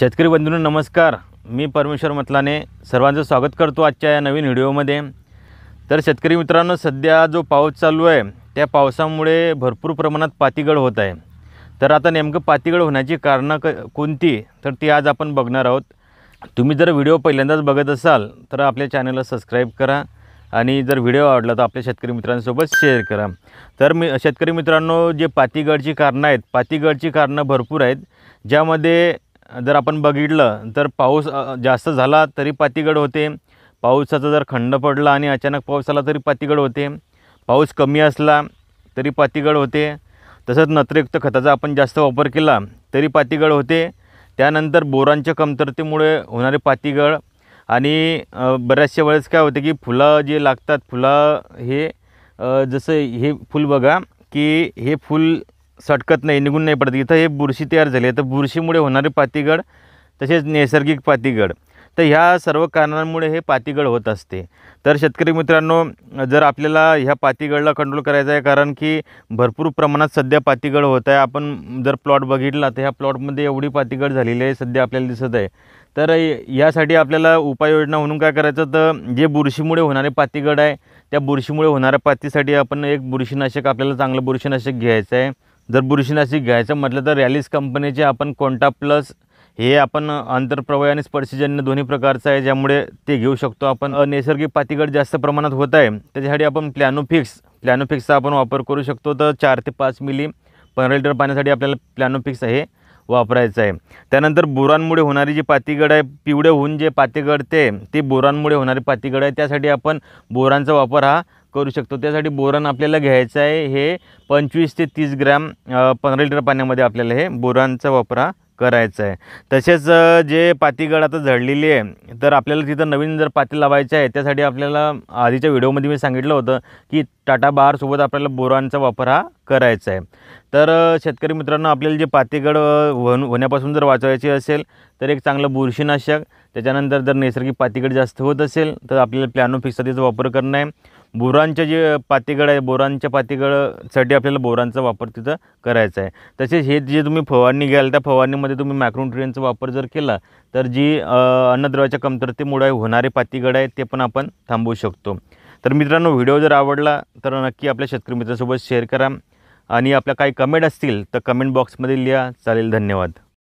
शेतकरी बंधूंनो नमस्कार मी परमेश्वर मतलाने सर्वांचं स्वागत करतो आजच्या या नवीन व्हिडिओमध्ये तर शेतकरी मित्रांनो सध्या जो पाऊस चालू आहे त्या पावसामुळे भरपूर प्रमाणात पातीगळ होत आहे तर आता नेमकं पातीगळ होण्याची कारणं क कोणती तर ती आज आपण बघणार आहोत तुम्ही जर व्हिडिओ पहिल्यांदाच बघत असाल तर आपल्या चॅनलला सबस्क्राईब करा आणि जर व्हिडिओ आवडला तर आपल्या शेतकरी मित्रांसोबत शेअर करा तर मी शेतकरी मित्रांनो जे पातीगळची कारणं आहेत पातीगळची कारणं भरपूर आहेत ज्यामध्ये जर आपण बघितलं तर पाऊस जास्त झाला तरी पातीगड होते पावसाचा जर खंड पडला आणि अचानक पाऊस आला तरी पातीगड होते पाऊस कमी असला तरी पातीगड होते तसंच नत्रयुक्त खताचा आपण जास्त वापर केला तरी पातीगळ होते त्यानंतर बोरांच्या कमतरतेमुळे होणारे पातीगळ आणि बऱ्याचशा वेळेस काय होते की फुलं जे लागतात फुलं हे जसं हे फुल बघा की हे फूल सटकत नाही निघून नाही पडत इथं हे बुरशी तयार झाली आहे तर बुरशीमुळे होणारे पातीगड तसेच नैसर्गिक पातीगड तर ह्या सर्व कारणांमुळे हे पातीगड होत असते तर शेतकरी मित्रांनो जर आपल्याला ह्या पातीगडला कंट्रोल करायचा आहे कारण की भरपूर प्रमाणात सध्या पातीगड होत आहे आपण जर प्लॉट बघितला तर ह्या प्लॉटमध्ये एवढी पातीगड झालेली आहे सध्या आपल्याला दिसत आहे तर यासाठी आपल्याला उपाययोजना म्हणून काय करायचं तर जे बुरशीमुळे होणारे पातीगड आहे त्या बुरशीमुळे होणाऱ्या पातीसाठी आपण एक बुरशीनाशक आपल्याला चांगलं बुरशीनाशक घ्यायचं आहे जर बुरशीनाशिक घ्यायचं म्हटलं तर रॅलिस कंपनीचे आपण कोणता प्लस हे आपण आंतरप्रवाही आणि स्पर्शजन्य दोन्ही प्रकारचं आहे ज्यामुळे ते घेऊ शकतो आपण अनैसर्गिक पातीगड जास्त प्रमाणात होत आहे त्याच्यासाठी आपण प्लॅनोफिक्स प्लॅनोफिक्सचा आपण वापर करू शकतो तर चार ते पाच मिली पंधरा लिटर पाण्यासाठी आपल्याला प्लॅनोफिक्स आहे वापरायचं आहे त्यानंतर बोरांमुळे होणारी जी पातीगड आहे पिवळे होऊन जे पातीगडते ती ते बोरांमुळे होणारी पातीगड आहे त्यासाठी आपण बोरांचा वापर हा करू शकतो त्यासाठी बोरण आपल्याला घ्यायचं आहे हे पंचवीस ते तीस ग्रॅम पंधरा लिटर पाण्यामध्ये आपल्याला हे बोरांचा वापर करायचं आहे तसेच जे पातीगड आता झडलेली आहे तर आपल्याला तिथं नवीन जर पाती लावायचे आहे त्यासाठी आपल्याला आधीच्या व्हिडिओमध्ये मी सांगितलं होतं की टाटा बारसोबत आपल्याला बोरांचा वापर हा करायचा आहे तर शेतकरी मित्रांनो आपल्याला जे पातीगड वन होण्यापासून जर वाचवायचे असेल तर एक चांगलं बुरशीनाशक त्याच्यानंतर जर नैसर्गिक पातीगड जास्त होत असेल तर आपल्याला प्लॅनोफिक्सचा त्याचा वापर करणं आहे बोरांच्या जे पातीगड आहे बोरांच्या पातीगडसाठी आपल्याला बोरांचा वापर तिथं करायचा आहे तसेच हे जे तुम्ही फवारणी घ्याल त्या फवारणीमध्ये तुम्ही मॅक्रोन्युट्रियनचा वापर जर केला तर जी अन्नद्रवाच्या कमतरतेमुळे होणारे पातीगड आहे ते पण आपण थांबवू शकतो तर मित्रांनो व्हिडिओ जर आवडला तर नक्की आपल्या शेतकरी मित्रांसोबत शेअर करा आणि आपल्या काही कमेंट असतील तर कमेंट बॉक्समध्ये लिहा चालेल धन्यवाद